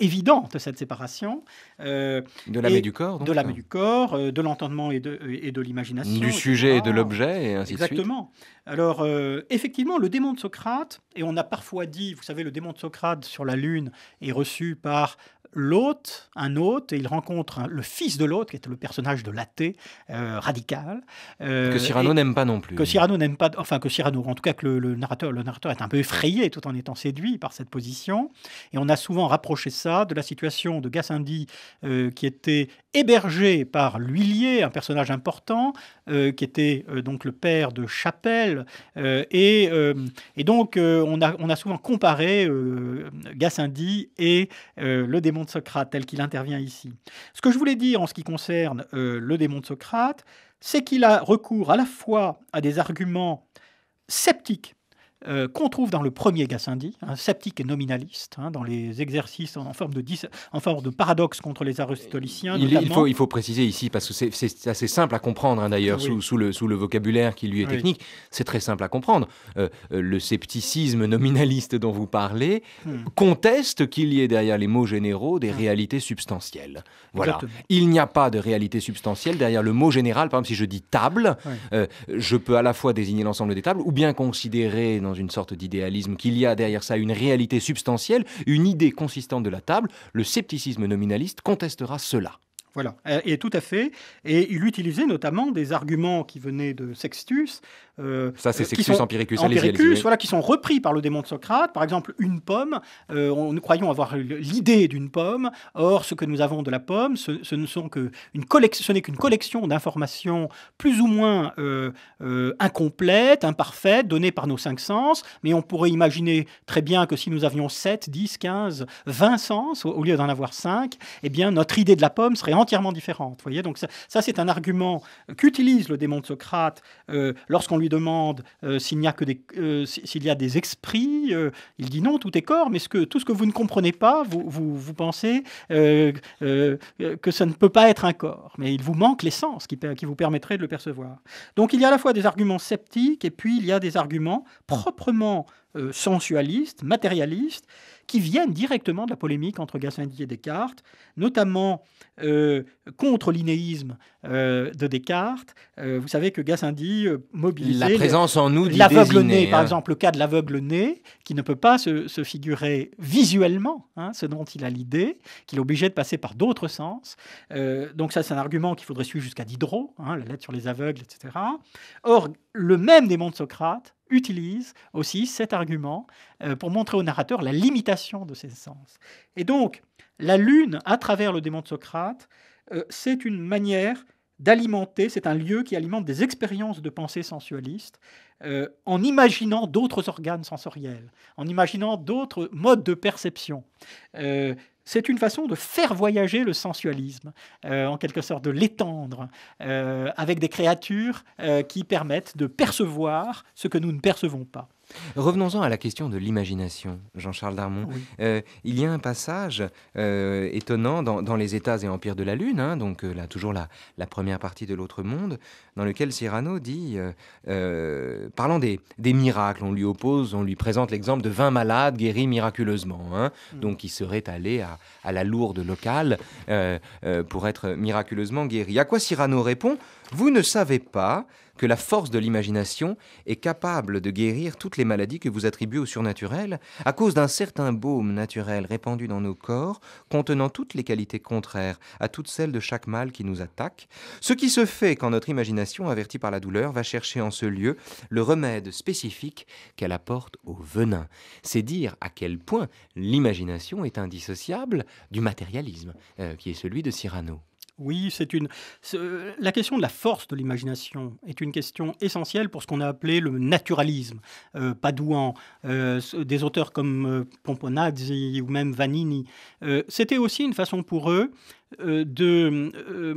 Speaker 2: évidents de cette séparation. de l'âme et du corps. de l'âme du corps, de l'entendement et de, et de l'imagination. Du sujet et de l'objet, et ainsi de suite. Exactement. Alors, effectivement, le démon de Socrate, et on a parfois dit, vous savez, le démon de Socrate sur la Lune est reçu par l'hôte, un hôte, et il rencontre le fils de l'hôte, qui est le personnage de l'athée euh, radical. Euh, que Cyrano n'aime pas non plus. Que Cyrano n'aime pas, enfin que Cyrano, en tout cas que le, narrateur, le narrateur est un peu effrayé tout en étant séduit par cette position. Et on a souvent rapproché ça de la situation de Gassendi, euh, qui était hébergé par l'huilier, un personnage important, euh, qui était euh, donc le père de Chapelle. Euh, et, donc, on a, on, a, souvent comparé Gassendi et le démon de Socrate, tel qu'il intervient ici. Ce que je voulais dire en ce qui concerne le démon de Socrate, c'est qu'il a recours à la fois à des arguments sceptiques euh, qu'on trouve dans le premier Gassendi, un hein, sceptique et nominaliste, hein, dans les exercices en, forme de, paradoxe contre les aristotéliciens. Il,
Speaker 1: faut, préciser ici, parce que c'est assez simple à comprendre hein, d'ailleurs, sous, le, vocabulaire qui lui est technique, c'est très simple à comprendre. Euh, le scepticisme nominaliste dont vous parlez hmm. conteste qu'il y ait derrière les mots généraux des hmm. réalités substantielles. Voilà. Il n'y a pas de réalité substantielle derrière le mot général. Par exemple, si je dis table, euh, je peux à la fois désigner l'ensemble des tables ou bien considérer une sorte d'idéalisme, qu'il y a derrière ça une réalité substantielle, une idée consistante de la table, le scepticisme nominaliste contestera cela.
Speaker 2: Voilà, et tout à fait. Et il utilisait notamment des arguments qui venaient de Sextus. Euh, ça, c'est euh, Sextus Empiricus. Empiricus, voilà, qui sont repris par le démon de Socrate. Par exemple, une pomme. Euh, nous croyons avoir l'idée d'une pomme. Or, ce que nous avons de la pomme, ce, ne sont que une collection, ce n'est qu'une collection d'informations plus ou moins incomplètes, imparfaites, données par nos cinq sens. Mais on pourrait imaginer très bien que si nous avions 7, 10, 15, 20 sens, au, lieu d'en avoir 5, eh bien, notre idée de la pomme serait entièrement différentes. Voyez Donc ça, c'est un argument qu'utilise le démon de Socrate euh, lorsqu'on lui demande euh, s'il n'y a que des, euh, s'il y a des esprits. il dit non, tout est corps, mais ce que, tout ce que vous ne comprenez pas, vous, pensez que ça ne peut pas être un corps. Mais il vous manque l'essence qui, qui vous permettrait de le percevoir. Donc il y a à la fois des arguments sceptiques et puis il y a des arguments proprement euh, sensualistes, matérialistes, qui viennent directement de la polémique entre Gassendi et Descartes, notamment euh, contre l'inéisme euh, de Descartes. vous savez que Gassendi mobilisait... La présence en nous L'aveugle-né, par hein. exemple, le cas de l'aveugle-né, qui ne peut pas se, figurer visuellement hein, ce dont il a l'idée, qu'il est obligé de passer par d'autres sens. donc ça, c'est un argument qu'il faudrait suivre jusqu'à Diderot, hein, la lettre sur les aveugles, etc. Or, le même démon de Socrate utilise aussi cet argument euh, pour montrer au narrateur la limitation de ses sens. Et donc, la lune, à travers le démon de Socrate, euh, c'est une manière d'alimenter, c'est un lieu qui alimente des expériences de pensée sensualiste euh, en imaginant d'autres organes sensoriels, en imaginant d'autres modes de perception c'est une façon de faire voyager le sensualisme, euh, en quelque sorte de l'étendre, euh, avec des créatures euh, qui permettent de percevoir ce que nous ne percevons pas.
Speaker 1: Revenons-en à la question de l'imagination, Jean-Charles Darmon. Euh, il y a un passage euh, étonnant dans, Les États et Empires de la Lune, hein, donc euh, là toujours la, première partie de l'autre monde, dans lequel Cyrano dit, parlant des, miracles, on lui oppose, on lui présente l'exemple de 20 malades guéris miraculeusement, hein. mm. donc qui seraient allés à, la lourde locale pour être miraculeusement guéri. À quoi Cyrano répond Vous ne savez pas que la force de l'imagination est capable de guérir toutes les maladies que vous attribuez au surnaturel, à cause d'un certain baume naturel répandu dans nos corps, contenant toutes les qualités contraires à toutes celles de chaque mal qui nous attaque, ce qui se fait quand notre imagination, avertie par la douleur, va chercher en ce lieu le remède spécifique qu'elle apporte au venin. C'est dire à quel point l'imagination est indissociable du matérialisme, euh, qui est celui de Cyrano.
Speaker 2: Oui, c'est une. La question de la force de l'imagination est une question essentielle pour ce qu'on a appelé le naturalisme euh, padouan, euh, des auteurs comme euh, Pomponazzi ou même Vanini. C'était aussi une façon pour eux euh, euh,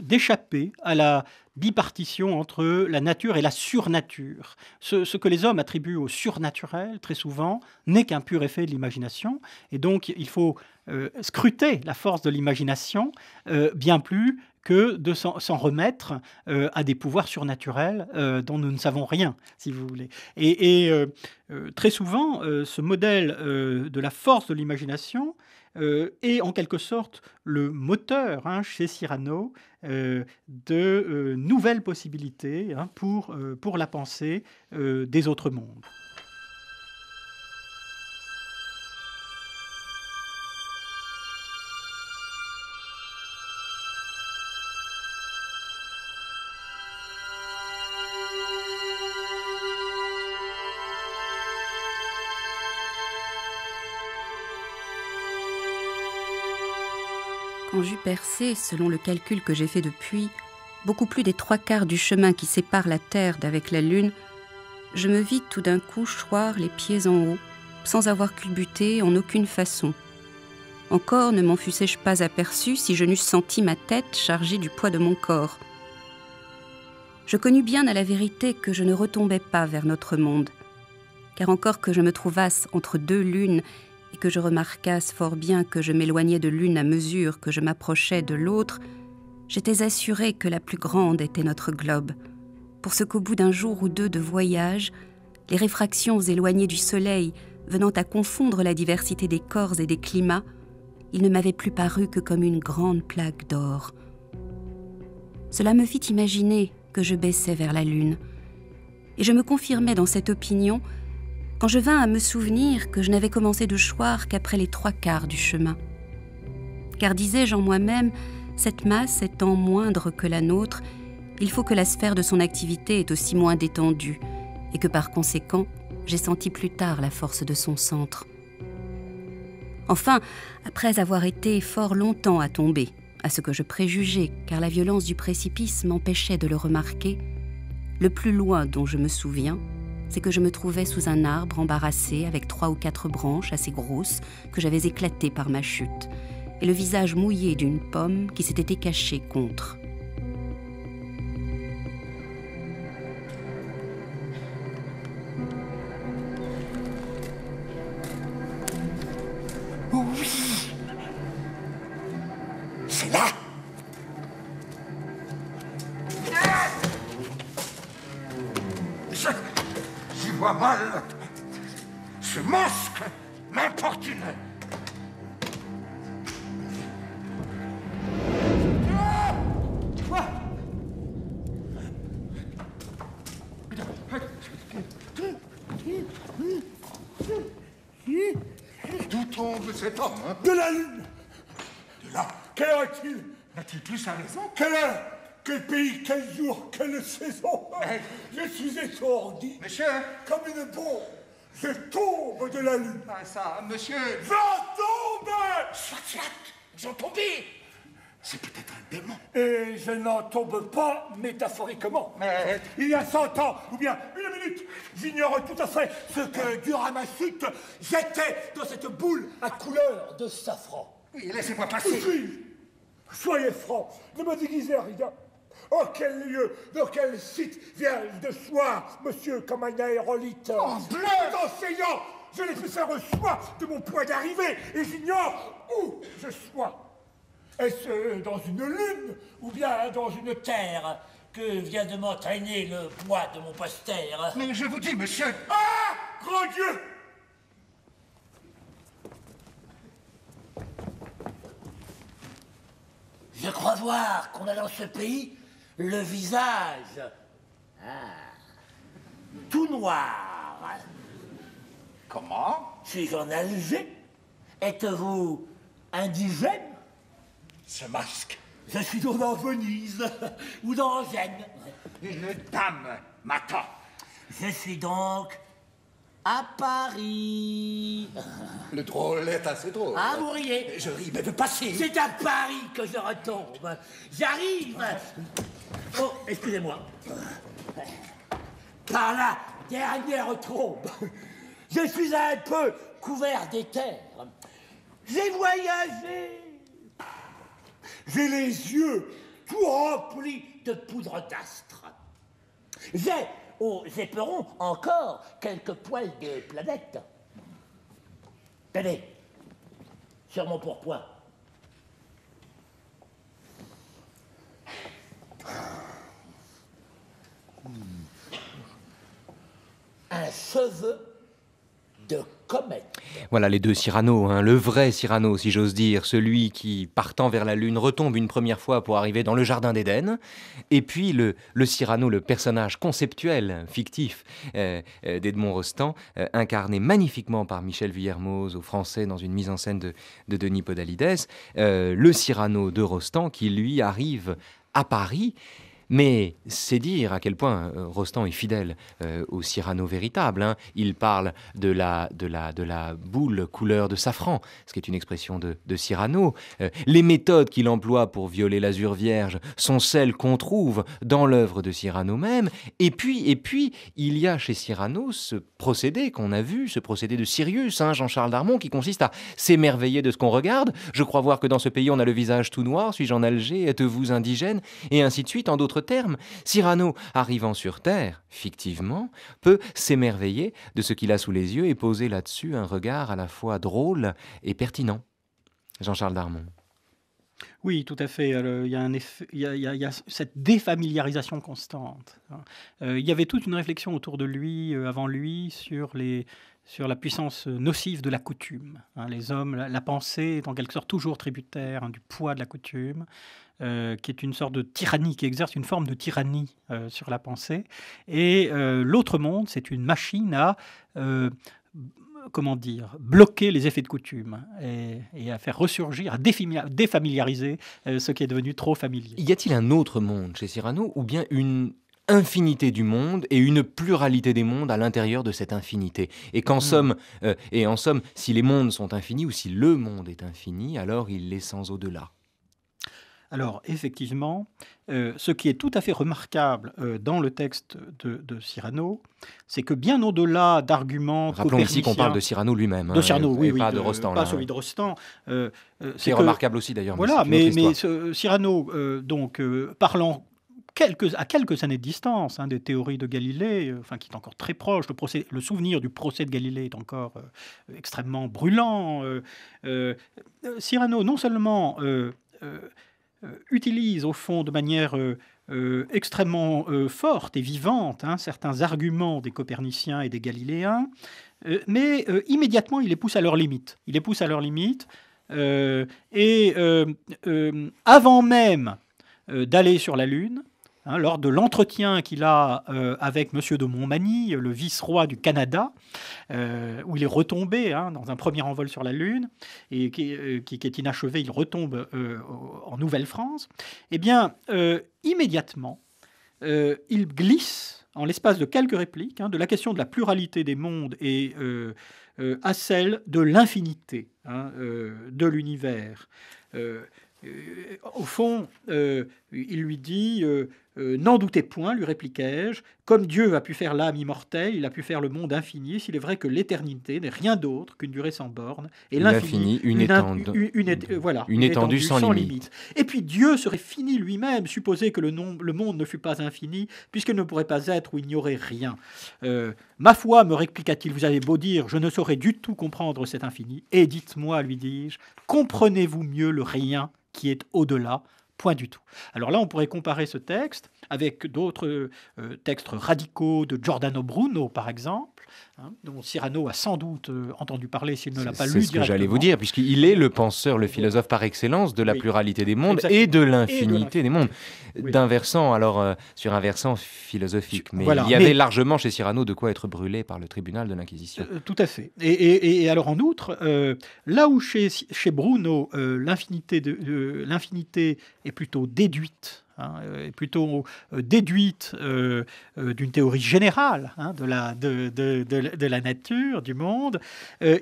Speaker 2: d'échapper à la bipartition entre la nature et la surnature. Ce, que les hommes attribuent au surnaturel, très souvent, n'est qu'un pur effet de l'imagination. Et donc, il faut euh, scruter la force de l'imagination bien plus que de s'en remettre à des pouvoirs surnaturels dont nous ne savons rien, si vous voulez. Et, très souvent, ce modèle de la force de l'imagination euh, et en quelque sorte le moteur hein, chez Cyrano euh, de euh, nouvelles possibilités hein, pour la pensée des autres mondes.
Speaker 4: percé selon le calcul que j'ai fait depuis, beaucoup plus des trois quarts du chemin qui sépare la Terre d'avec la Lune, je me vis tout d'un coup choir les pieds en haut, sans avoir culbuté en aucune façon. Encore ne m'en fussais-je pas aperçu si je n'eusse senti ma tête chargée du poids de mon corps. Je connus bien à la vérité que je ne retombais pas vers notre monde, car encore que je me trouvasse entre deux lunes et que je remarquasse fort bien que je m'éloignais de l'une à mesure que je m'approchais de l'autre, j'étais assurée que la plus grande était notre globe, pour ce qu'au bout d'un jour ou deux de voyage, les réfractions éloignées du Soleil venant à confondre la diversité des corps et des climats, il ne m'avait plus paru que comme une grande plaque d'or. Cela me fit imaginer que je baissais vers la Lune, et je me confirmais dans cette opinion quand je vins à me souvenir que je n'avais commencé de choir qu'après les trois quarts du chemin. Car disais-je en moi-même, cette masse étant moindre que la nôtre, il faut que la sphère de son activité est aussi moins détendue, et que par conséquent, j'ai senti plus tard la force de son centre. Enfin, après avoir été fort longtemps à tomber, à ce que je préjugeais, car la violence du précipice m'empêchait de le remarquer, le plus loin dont je me souviens, c'est que je me trouvais sous un arbre embarrassé avec trois ou quatre branches assez grosses que j'avais éclatées par ma chute, et le visage mouillé d'une pomme qui s'était cachée contre.
Speaker 3: quelle saison Je suis étourdi. Monsieur Comme une bombe. Je tombe de la lune. Ah, ça, monsieur Va tombe Soit, soit Ils tombé c'est peut-être un démon. Et je n'en tombe pas métaphoriquement. Mais... Il y a cent ans, ou bien une minute, j'ignore tout à fait ce que, durant ma chute, j'étais dans cette boule à couleur de safran. Oui, laissez-moi passer. Oui. Soyez franc, ne me déguisez rien. En oh, quel lieu, dans quel site vient de soi, monsieur, comme un aérolite En Enseignant, je ne fais faire choix de mon point d'arrivée et j'ignore où je sois. Est-ce dans une lune ou bien dans une terre que vient de m'entraîner le poids de mon poster Mais je vous dis, monsieur Ah Grand Dieu Je crois voir qu'on a dans ce pays le visage ah, tout noir. Comment Suis-je en Alger Êtes-vous indigène Ce masque. Je suis donc dans Venise ou dans Gênes. Une dame m'attend. Je suis donc à Paris.
Speaker 2: Le drôle est assez drôle. Ah, vous Je ris,
Speaker 3: mais de passer. C'est à Paris que je retombe. J'arrive. Oh, excusez-moi. Par la dernière trombe, je suis un peu couvert d'éther. J'ai voyagé. J'ai les yeux tout remplis de poudre d'astre. J'ai oh, aux éperons encore quelques poils de planète. Tenez, sur mon pourpoint. Un cheveu de comète.
Speaker 1: Voilà les deux Cyrano, hein, le vrai Cyrano si j'ose dire, celui qui, partant vers la Lune, retombe une première fois pour arriver dans le Jardin d'Éden, et puis le, le, Cyrano, le personnage conceptuel, fictif euh, euh, d'Edmond Rostand, euh, incarné magnifiquement par Michel Villermoz au Français dans une mise en scène de, de Denis Podalides, le Cyrano de Rostand qui lui arrive à Paris mais c'est dire à quel point euh, Rostand est fidèle euh, au Cyrano véritable. Hein. Il parle de la, boule couleur de safran, ce qui est une expression de, Cyrano. Euh, les méthodes qu'il emploie pour violer l'azur vierge sont celles qu'on trouve dans l'œuvre de Cyrano même. Et puis, et puis, il y a chez Cyrano ce procédé qu'on a vu, ce procédé de Sirius, hein, Jean-Charles Darmon, qui consiste à s'émerveiller de ce qu'on regarde. Je crois voir que dans ce pays, on a le visage tout noir, suis-je en Alger, êtes-vous indigène Et ainsi de suite, en d'autres terme, termes, Cyrano, arrivant sur Terre, fictivement, peut s'émerveiller de ce qu'il a sous les yeux et poser là-dessus un regard à la fois drôle et pertinent. Jean-Charles Darmon.
Speaker 2: Oui, tout à fait. Il y a, cette défamiliarisation constante. Hein. Euh, il y avait toute une réflexion autour de lui, euh, avant lui, sur sur la puissance euh, nocive de la coutume. Hein. les hommes, la, pensée est en quelque sorte toujours tributaire hein, du poids de la coutume. Euh, qui est une sorte de tyrannie, qui exerce une forme de tyrannie euh, sur la pensée. Et euh, l'autre monde, c'est une machine à comment dire, bloquer les effets de coutume et, à faire ressurgir, à défamiliariser ce qui est devenu trop familier. Y a-t-il un autre monde chez Cyrano ou
Speaker 1: bien une infinité du monde et une pluralité des mondes à l'intérieur de cette infinité et qu'en hmm. somme et en somme si les mondes sont infinis ou si le monde est infini alors il est sans au-delà
Speaker 2: alors effectivement, euh, ce qui est tout à fait remarquable euh, dans le texte de, Cyrano, c'est que bien au-delà d'arguments Rappelons ici qu'on parle de Cyrano lui-même. Hein, de Cyrano, oui, oui, pas de, de Rostand. Pas là, euh, c'est remarquable aussi d'ailleurs. Voilà, mais, Cyrano, donc parlant à quelques années de distance hein, des théories de Galilée, enfin, qui est encore très proche. Le, souvenir du procès de Galilée est encore extrêmement brûlant. Cyrano, non seulement euh, utilise au fond de manière euh, euh, extrêmement forte et vivante hein, certains arguments des Coperniciens et des Galiléens, mais immédiatement il les pousse à leurs limites. Il les pousse à leurs limites et avant même d'aller sur la Lune, Hein, lors de l'entretien qu'il a euh, avec M. de Montmagny, le vice-roi du Canada, euh, où il est retombé hein, dans un premier envol sur la Lune, et qui, euh, est inachevé, il retombe en Nouvelle-France, eh bien, immédiatement, il glisse, en l'espace de quelques répliques, hein, de la question de la pluralité des mondes et à celle de l'infinité de l'univers au fond, il lui dit euh, n'en doutez point, lui répliquai-je, comme Dieu a pu faire l'âme immortelle, il a pu faire le monde infini, s'il est vrai que l'éternité n'est rien d'autre qu'une durée sans borne, et l'infini, une, étendue, voilà, une étendue, sans, limite. Et puis Dieu serait fini lui-même, supposé que le, monde ne fût pas infini, puisqu'il ne pourrait pas être ou il n'y aurait rien. Euh, ma foi, me répliqua-t-il, vous avez beau dire, je ne saurais du tout comprendre cet infini, et dites-moi, lui dis-je, comprenez-vous mieux le rien qui est au-delà Point du tout. Alors là, on pourrait comparer ce texte avec d'autres euh, textes radicaux de Giordano Bruno, par exemple, hein, dont Cyrano a sans doute euh, entendu parler s'il ne l'a pas lu. C'est ce que j'allais vous dire,
Speaker 1: puisqu'il est le penseur, le philosophe par excellence de la pluralité des mondes et de l'infinité des mondes. D'un versant, alors, euh, sur un versant philosophique. Mais il y avait largement chez Cyrano de quoi être brûlé par le tribunal de l'Inquisition.
Speaker 2: tout à fait. Et, alors, en outre, là où chez, chez Bruno, l'infinité l'infinité est plutôt déduite Hein, euh, est plutôt euh, déduite euh, d'une théorie générale hein, de, la, de, la, nature, du monde.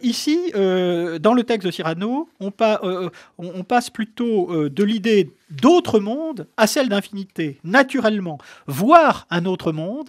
Speaker 2: ici, dans le texte de Cyrano, on, passe plutôt de l'idée d'autre monde à celle d'infinité, naturellement. Voir un autre monde,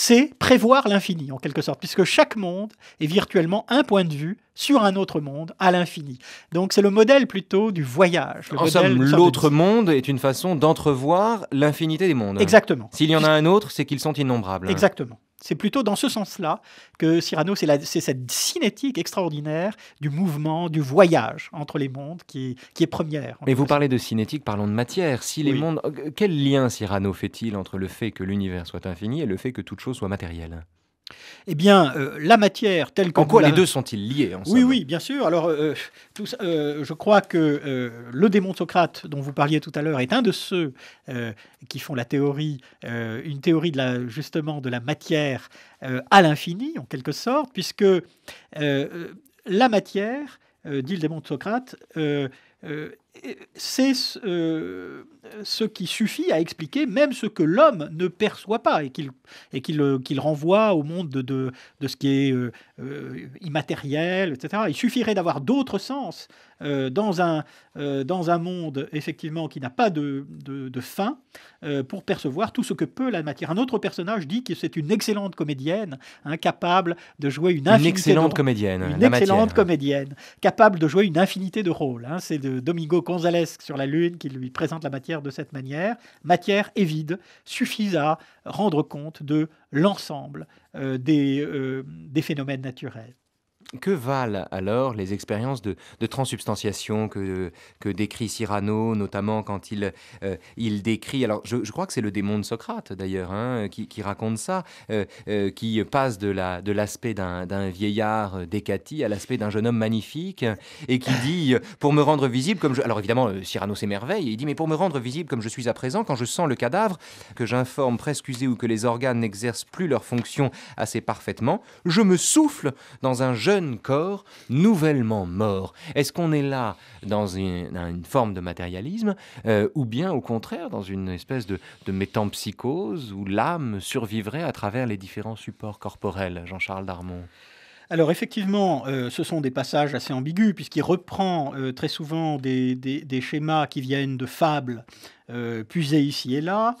Speaker 2: c'est prévoir l'infini en quelque sorte, puisque chaque monde est virtuellement un point de vue sur un autre monde à l'infini. Donc c'est le modèle plutôt du voyage. Le l'autre
Speaker 1: monde est une façon d'entrevoir l'infinité des mondes. Exactement. S'il y en a un autre, c'est qu'ils sont innombrables. Exactement.
Speaker 2: C'est plutôt dans ce sens-là que Cyrano, c'est cette cinétique extraordinaire du mouvement, du voyage entre les mondes qui, est première. Mais
Speaker 1: vous parlez de cinétique, parlons de matière. Si les mondes, euh, quel lien Cyrano fait-il entre le fait que l'univers soit infini et le fait que toute chose soit matérielle
Speaker 2: eh bien, euh, la matière telle que... En quoi les deux sont-ils liés Oui, oui, bien sûr. Alors, euh, euh, je crois que le démon Socrate dont vous parliez tout à l'heure est un de ceux qui font la théorie, une théorie de justement de la matière à l'infini, en quelque sorte, puisque la matière, dit le démon de Socrate, c'est euh, ce, qui suffit à expliquer même ce que l'homme ne perçoit pas et qu'il et qu'il euh, renvoie au monde de, de, de ce qui est euh, immatériel, etc. Il suffirait d'avoir d'autres sens dans, un, dans un monde effectivement qui n'a pas de, de, fin pour percevoir tout ce que peut la matière. Un autre personnage dit que c'est une excellente comédienne, incapable hein, capable de jouer une infinité excellente de comédienne, une excellente comédienne, capable de jouer une infinité de rôles. Hein. C'est de Domingo Gonzalesque sur la Lune qui lui présente la matière de cette manière. Matière et vide suffisent à rendre compte de l'ensemble euh, euh, des phénomènes naturels
Speaker 1: que valent alors les expériences de, transubstantiation que, décrit Cyrano, notamment quand il, euh, décrit, alors je, crois que c'est le démon de Socrate d'ailleurs, hein, qui, raconte ça, euh, euh, qui passe de l'aspect la, de d'un vieillard décati à l'aspect d'un jeune homme magnifique, et qui dit, pour me rendre visible, comme je... Alors évidemment, Cyrano s'émerveille, il dit, mais pour me rendre visible comme je suis à présent, quand je sens le cadavre, que j'informe presque usé ou que les organes n'exercent plus leur fonction assez parfaitement, je me souffle dans un jeune corps nouvellement mort. Est-ce qu'on est là dans une, forme de matérialisme euh, ou bien au contraire dans une espèce de, de métampsychose où l'âme survivrait à travers les différents supports corporels, Jean-Charles Darmon
Speaker 2: alors effectivement, euh, ce sont des passages assez ambigus, puisqu'il reprend euh, très souvent des, schémas qui viennent de fables euh, puisé ici et là.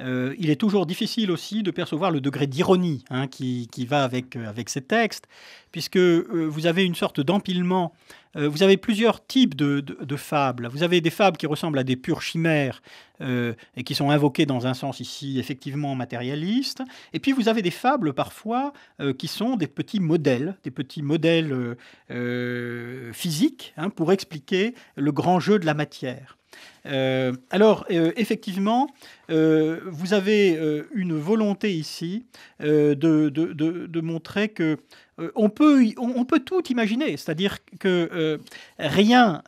Speaker 2: Euh, il est toujours difficile aussi de percevoir le degré d'ironie hein, qui, va avec, euh, avec ces textes, puisque vous avez une sorte d'empilement. vous avez plusieurs types de, fables. Vous avez des fables qui ressemblent à des pures chimères et qui sont invoquées dans un sens ici effectivement matérialiste. Et puis vous avez des fables parfois qui sont des petits modèles, des petits modèles physiques hein, pour expliquer le grand jeu de la matière. Euh, alors, euh, effectivement, euh, vous avez une volonté ici de, de, montrer que on peut, on, peut tout imaginer, c'est-à-dire que rien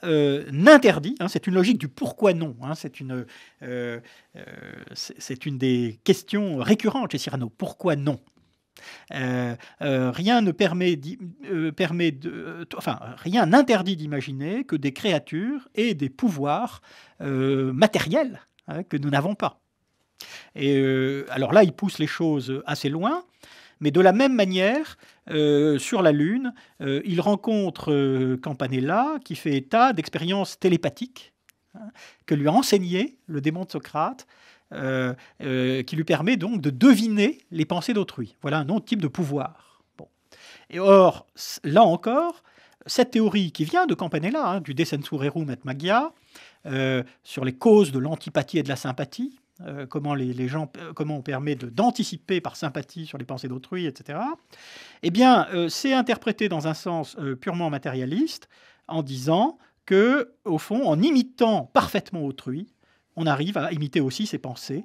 Speaker 2: n'interdit, hein, c'est une logique du pourquoi non, hein, c'est une, c'est une des questions récurrentes chez Cyrano, pourquoi non euh, euh, rien ne permet, euh, enfin, rien n'interdit d'imaginer que des créatures aient des pouvoirs matériels hein, que nous n'avons pas. Et alors là, il pousse les choses assez loin. Mais de la même manière, sur la Lune, il rencontre Campanella qui fait état d'expériences télépathiques hein, que lui a enseigné le démon de Socrate euh, euh, qui lui permet donc de deviner les pensées d'autrui. Voilà un autre type de pouvoir. Et or, là encore, cette théorie qui vient de Campanella, hein, du De et Magia, euh, sur les causes de l'antipathie et de la sympathie, comment, les, gens, comment on permet d'anticiper par sympathie sur les pensées d'autrui, etc., eh bien, c'est interprété dans un sens purement matérialiste en disant que, au fond, en imitant parfaitement autrui, on arrive à imiter aussi ses pensées,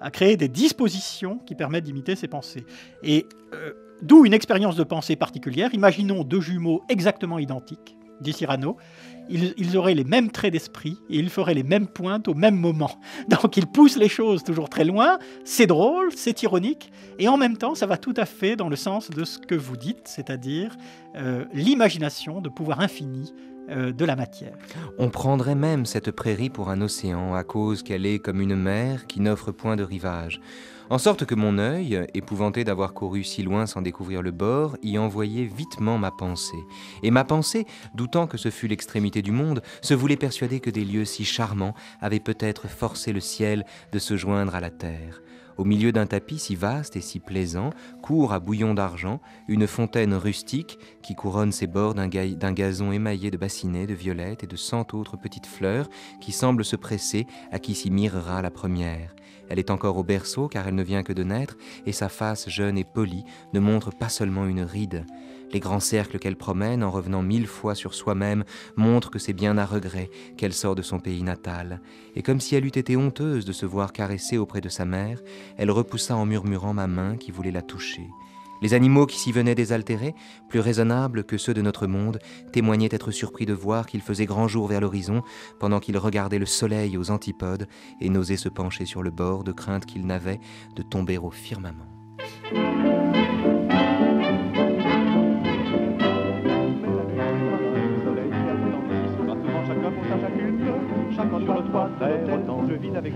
Speaker 2: à créer des dispositions qui permettent d'imiter ses pensées. Et euh, d'où une expérience de pensée particulière. Imaginons deux jumeaux exactement identiques, dit Cyrano. Ils, auraient les mêmes traits d'esprit et ils feraient les mêmes pointes au même moment. Donc ils poussent les choses toujours très loin, c'est drôle, c'est ironique, et en même temps ça va tout à fait dans le sens de ce que vous dites, c'est-à-dire euh, l'imagination de pouvoir infini euh, de la matière. On
Speaker 1: prendrait même cette prairie pour un océan à cause qu'elle est comme une mer qui n'offre point de rivage. En sorte que mon œil, épouvanté d'avoir couru si loin sans découvrir le bord, y envoyait vitement ma pensée. Et ma pensée, doutant que ce fût l'extrémité du monde, se voulait persuader que des lieux si charmants avaient peut-être forcé le ciel de se joindre à la terre. Au milieu d'un tapis si vaste et si plaisant, court à bouillon d'argent une fontaine rustique qui couronne ses bords d'un gazon émaillé de bassinets, de violettes et de cent autres petites fleurs qui semblent se presser à qui s'y mirera la première. Elle est encore au berceau car elle ne vient que de naître, et sa face jeune et polie ne montre pas seulement une ride. Les grands cercles qu'elle promène en revenant mille fois sur soi-même montrent que c'est bien à regret qu'elle sort de son pays natal. Et comme si elle eût été honteuse de se voir caressée auprès de sa mère, elle repoussa en murmurant ma main qui voulait la toucher. Les animaux qui s'y venaient désaltérés, plus raisonnables que ceux de notre monde, témoignaient être surpris de voir qu'il faisait grand jour vers l'horizon, pendant qu'ils regardaient le soleil aux antipodes et n'osaient se pencher sur le bord de crainte qu'ils n'avaient de tomber au firmament.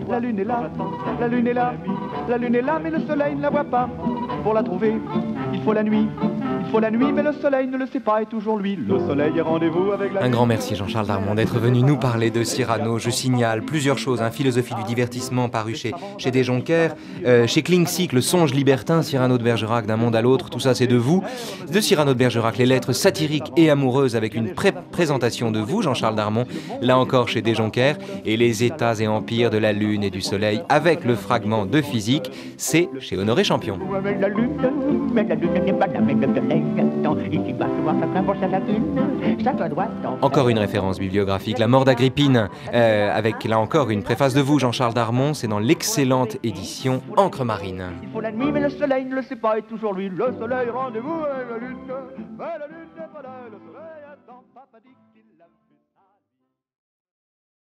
Speaker 2: La lune est là, la lune est là, la lune est là, mais le soleil ne la voit pas. Pour la trouver, il faut la nuit faut la nuit, mais le soleil ne le sait pas et toujours lui. Le soleil est rendez-vous avec la. Un
Speaker 1: grand merci Jean-Charles Darmon d'être venu nous parler de Cyrano. Je signale plusieurs choses un hein. philosophie du divertissement paru chez, chez kling euh, chez Klingsic, le songe libertin, Cyrano de Bergerac, d'un monde à l'autre, tout ça c'est de vous. De Cyrano de Bergerac, les lettres satiriques et amoureuses avec une présentation de vous, Jean-Charles Darmon, là encore chez Desjonquers et les états et empires de la lune et du soleil avec le fragment de physique, c'est chez Honoré Champion. Encore une référence bibliographique, La mort d'Agrippine, euh, avec là encore une préface de vous, Jean-Charles Darmon, c'est dans l'excellente édition Ancre marine.